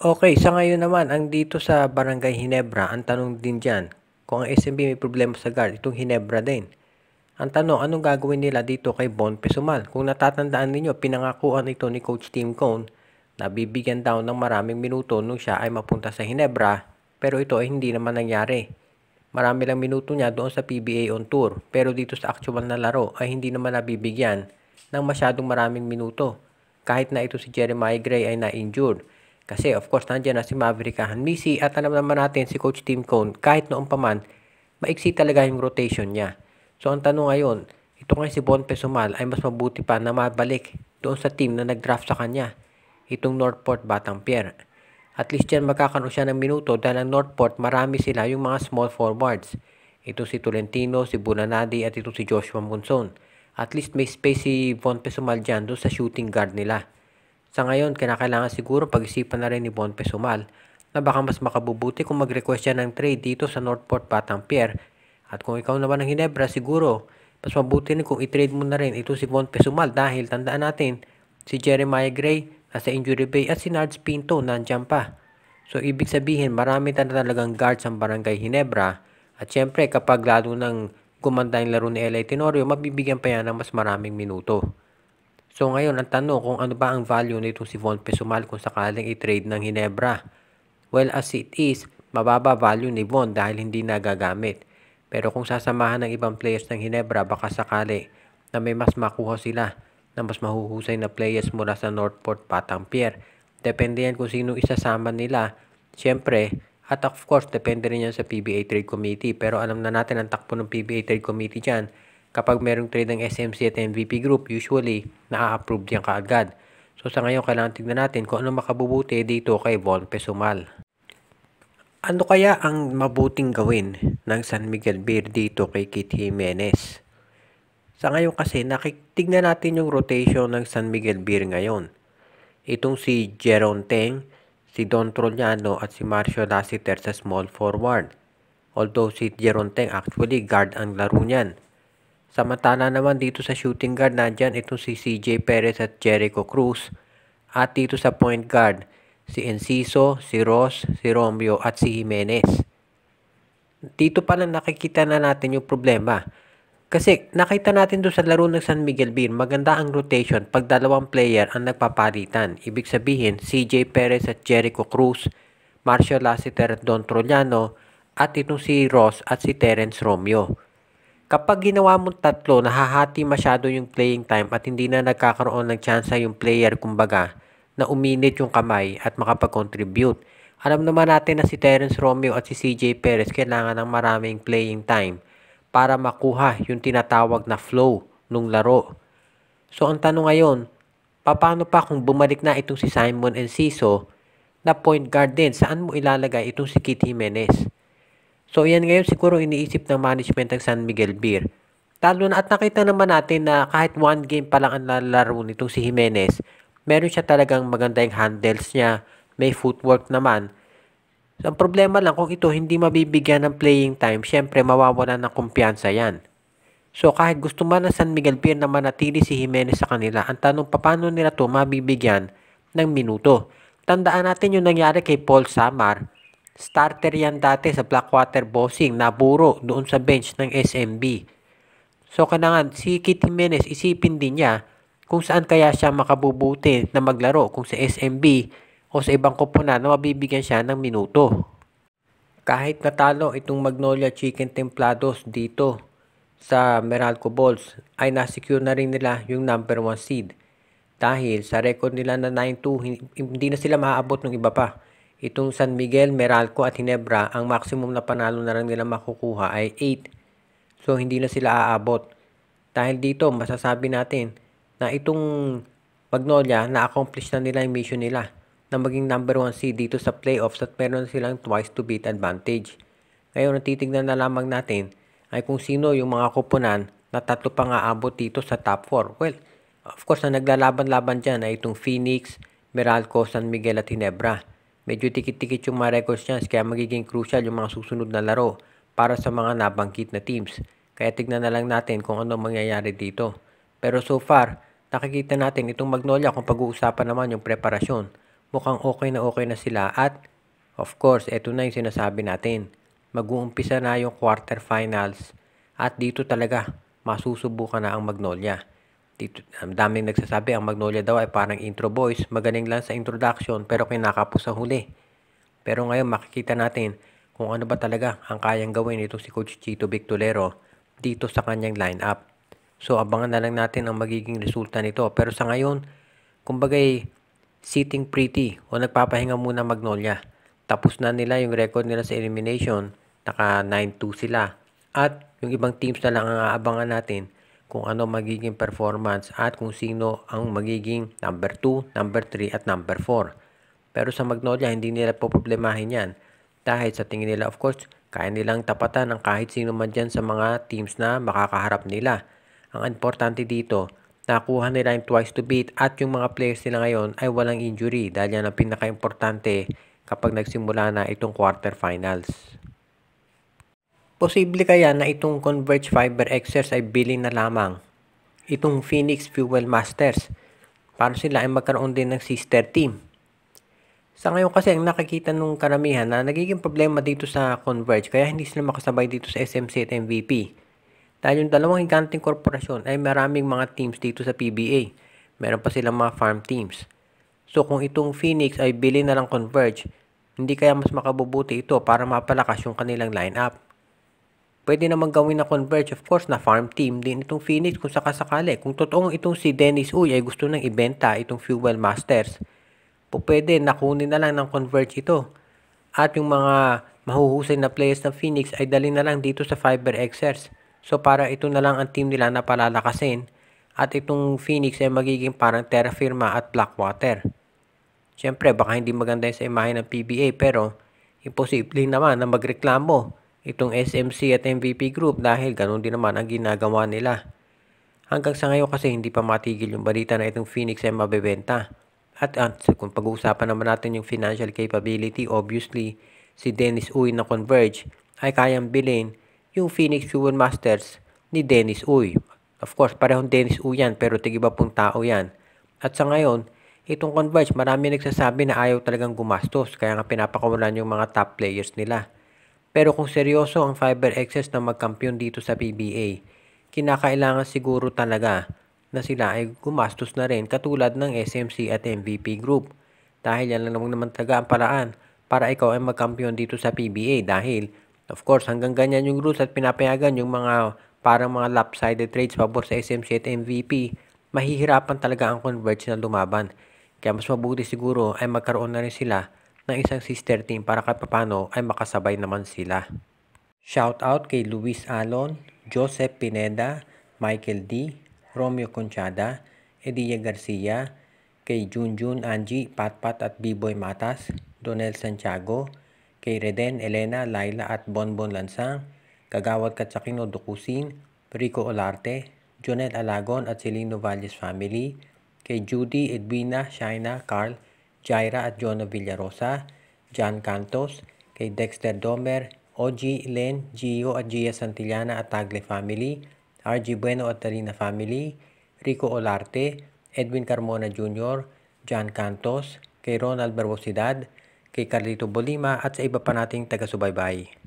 Okay, sa ngayon naman, ang dito sa Barangay Hinebra, ang tanong din dyan, kung ang SMB may problema sa guard, itong Hinebra din. Ang tanong, anong gagawin nila dito kay Bon Pesumal? Kung natatandaan ninyo, pinangakuan ito ni Coach Tim Cone na bibigyan daw ng maraming minuto nung siya ay mapunta sa Hinebra, pero ito ay hindi naman nangyari. Marami lang minuto niya doon sa PBA on tour, pero dito sa actual na laro ay hindi naman nabibigyan ng masyadong maraming minuto, kahit na ito si Jeremiah Gray ay na-injured kasi of course, nandiyan na si Maverick Hanmisi at alam naman natin si Coach Tim Cone, kahit noong pa man, maiksi talaga yung rotation niya. So ang tanong ngayon, ito ngayon si Bon Sumal ay mas mabuti pa na mabalik doon sa team na nag-draft sa kanya, itong Northport Batang Pierre. At least yan magkakaroon siya ng minuto dahil ang Northport marami sila yung mga small forwards. Ito si Tolentino, si Bunanadi at ito si Joshua Monson. At least may space si Bonpe Sumal dyan doon sa shooting guard nila. Sa ngayon, kinakailangan siguro pag-isipan na rin ni Bonpe Sumal na baka mas makabubuti kung mag-request siya ng trade dito sa Northport Batang Pier. At kung ikaw naman ng Hinebra, siguro mas mabuti rin kung i-trade mo na rin ito si Bonpe Sumal dahil tandaan natin si Jeremiah Gray nasa injury bay at si Nards Pinto nandiyan pa. So ibig sabihin marami na talagang guards ang barangay Hinebra at syempre kapag lalo ng gumanda yung laro ni LA Tenorio, mabibigyan pa yan ng mas maraming minuto. So ngayon, ang tanong kung ano ba ang value nitong si Von Pesumal kung sakaling i-trade ng Ginebra. Well, as it is, mababa value ni Von dahil hindi nagagamit. Pero kung sasamahan ng ibang players ng Ginebra, baka sakali na may mas makuha sila na mas mahuhusay na players mula sa Northport patang pier. Depende yan kung sino isasama nila. Siyempre, at of course, depende rin yan sa PBA Trade Committee. Pero alam na natin ang takbo ng PBA Trade Committee dyan kapag merong trade ng SMC at MVP Group, usually, naa-approve yan kaagad. So sa ngayon, kailangan tignan natin kung ano makabubuti dito kay Von Pesumal. Ano kaya ang mabuting gawin ng San Miguel Beer dito kay Kit Jimenez? Sa ngayon kasi, nakitignan natin yung rotation ng San Miguel Beer ngayon. Itong si Jeron Teng, si Don Trollano at si Marcio Lassiter sa small forward. Although si Jeron Teng actually guard ang laro niyan. Samantala naman dito sa shooting guard, nandyan itong si CJ Perez at Jericho Cruz. At dito sa point guard, si Enciso, si Ross, si Romeo at si Jimenez. Dito pa lang nakikita na natin yung problema. Kasi nakita natin doon sa laro ng San Miguel Beer, maganda ang rotation pag dalawang player ang nagpapalitan. Ibig sabihin, CJ Perez at Jericho Cruz, Marshall Lassiter at Don Trollano, at itong si Ross at si Terence Romeo. Kapag ginawa mong tatlo, nahahati masyado yung playing time at hindi na nagkakaroon ng tsansa yung player kumbaga na uminit yung kamay at makapag-contribute. Alam naman natin na si Terence Romeo at si CJ Perez kailangan ng maraming playing time para makuha yung tinatawag na flow nung laro. So ang tanong ngayon, paano pa kung bumalik na itong si Simon Enciso na point guard din, saan mo ilalagay itong si Kit Jimenez? So yan ngayon siguro iniisip ng management ng San Miguel Beer. Talo na at nakita naman natin na kahit one game pa lang ang lalaro nitong si Jimenez, meron siya talagang maganda yung handles niya, may footwork naman. So, ang problema lang kung ito hindi mabibigyan ng playing time, syempre mawawala ng kumpiyansa yan. So kahit gusto man ng San Miguel Beer na manatili si Jimenez sa kanila, ang tanong paano nila to mabibigyan ng minuto. Tandaan natin yung nangyari kay Paul Samar Starter yan dati sa Blackwater Bossing, naburo doon sa bench ng SMB. So kailangan si Kit Menes, isipin din niya kung saan kaya siya makabubuti na maglaro kung sa SMB o sa ibang kupuna na mabibigyan siya ng minuto. Kahit natalo itong Magnolia Chicken Templados dito sa Meralco Balls ay nasecure na rin nila yung number 1 seed. Dahil sa record nila na 9-2, hindi na sila maaabot ng iba pa. Itong San Miguel, Meralco at Hinebra, ang maximum na panalo na lang nila makukuha ay 8. So hindi na sila aabot. Dahil dito, masasabi natin na itong Magnolia, na-accomplish na nila yung mission nila na maging number 1 seed dito sa playoffs at meron silang twice to beat advantage. Ngayon, natitignan na lamang natin ay kung sino yung mga kupunan na tatlo pang aabot dito sa top 4. Well, of course, na naglalaban-laban dyan ay itong Phoenix, Meralco, San Miguel at Hinebra. Medyo tikit-tikit yung mga records niya kaya magiging crucial yung mga susunod na laro para sa mga nabangkit na teams. Kaya tignan na lang natin kung ano mangyayari dito. Pero so far, nakikita natin itong Magnolia kung pag-uusapan naman yung preparasyon. Mukhang okay na okay na sila at of course, ito na yung sinasabi natin. Mag-uumpisa na yung quarterfinals at dito talaga masusubukan na ang Magnolia. Tito, daming nagsasabi ang Magnolia daw ay parang intro voice. Magaling lang sa introduction pero kinakapos sa huli. Pero ngayon makikita natin kung ano ba talaga ang kayang gawin nitong si Coach Chito Victolero dito sa kanyang lineup. So abangan na lang natin ang magiging resulta nito. Pero sa ngayon, kumbagay sitting pretty o nagpapahinga muna Magnolia. Tapos na nila yung record nila sa elimination. Naka 9-2 sila. At yung ibang teams na lang ang aabangan natin kung ano magiging performance at kung sino ang magiging number 2, number 3 at number 4. Pero sa Magnolia, hindi nila po problemahin yan. Dahil sa tingin nila, of course, kaya nilang tapatan ang kahit sino man dyan sa mga teams na makakaharap nila. Ang importante dito, nakuha nila yung twice to beat at yung mga players nila ngayon ay walang injury dahil yan ang pinaka-importante kapag nagsimula na itong quarterfinals. Posible kaya na itong Converge Fiber Xers ay bilhin na lamang itong Phoenix Fuel Masters para sila ay magkaroon din ng sister team. Sa ngayon kasi ang nakikita nung karamihan na nagiging problema dito sa Converge kaya hindi sila makasabay dito sa SMC at MVP. Dahil yung dalawang higanting korporasyon ay maraming mga teams dito sa PBA. Meron pa silang mga farm teams. So kung itong Phoenix ay bili na lang Converge, hindi kaya mas makabubuti ito para mapalakas yung kanilang lineup. Pwede naman gawin na converge of course na farm team din itong Phoenix kung sakasakali. Kung totoong itong si Dennis Uy ay gusto nang ibenta itong Fuel Masters, po pwede nakunin na lang ng converge ito. At yung mga mahuhusay na players ng Phoenix ay dalhin na lang dito sa Fiber Exers. So para ito na lang ang team nila na palalakasin at itong Phoenix ay magiging parang Terra Firma at Blackwater. Siyempre baka hindi maganda sa imahe ng PBA pero imposible naman na magreklamo itong SMC at MVP Group dahil ganun din naman ang ginagawa nila. Hanggang sa ngayon kasi hindi pa matigil yung balita na itong Phoenix ay mabebenta. At, at kung pag-uusapan naman natin yung financial capability, obviously, si Dennis Uy na Converge ay kayang bilhin yung Phoenix q Masters ni Dennis Uy. Of course, parehong Dennis Uy yan pero tigiba pong tao yan. At sa ngayon, itong Converge marami nagsasabi na ayaw talagang gumastos kaya nga pinapakawalan yung mga top players nila. Pero kung seryoso ang fiber excess na magkampyon dito sa PBA, kinakailangan siguro talaga na sila ay gumastos na rin katulad ng SMC at MVP Group. Dahil yan lang naman talaga ang paraan para ikaw ay magkampyon dito sa PBA dahil of course hanggang ganyan yung rules at pinapayagan yung mga parang mga lopsided trades pabor sa SMC at MVP, mahihirapan talaga ang converge na lumaban. Kaya mas mabuti siguro ay magkaroon na rin sila ng isang sister team para kahit papano ay makasabay naman sila. Shout out kay Luis Alon, Joseph Pineda, Michael D, Romeo Conchada, Edia Garcia, kay Junjun Angie, Patpat at Biboy Matas, Donel Santiago, kay Reden Elena, Laila at Bonbon Lansang, Kagawad Katsakino Dukusin, Rico Olarte, Jonel Alagon at Celino Valles Family, kay Judy, Edwina, Shaina, Carl, Jaira at Jonah Villarosa, John Cantos, kay Dexter Domer, OG Len, Gio at Gia Santillana at Tagle Family, RG Bueno at Talina Family, Rico Olarte, Edwin Carmona Jr., John Cantos, kay Ronald Barbosidad, kay Carlito Bolima at sa iba pa nating taga-subaybay.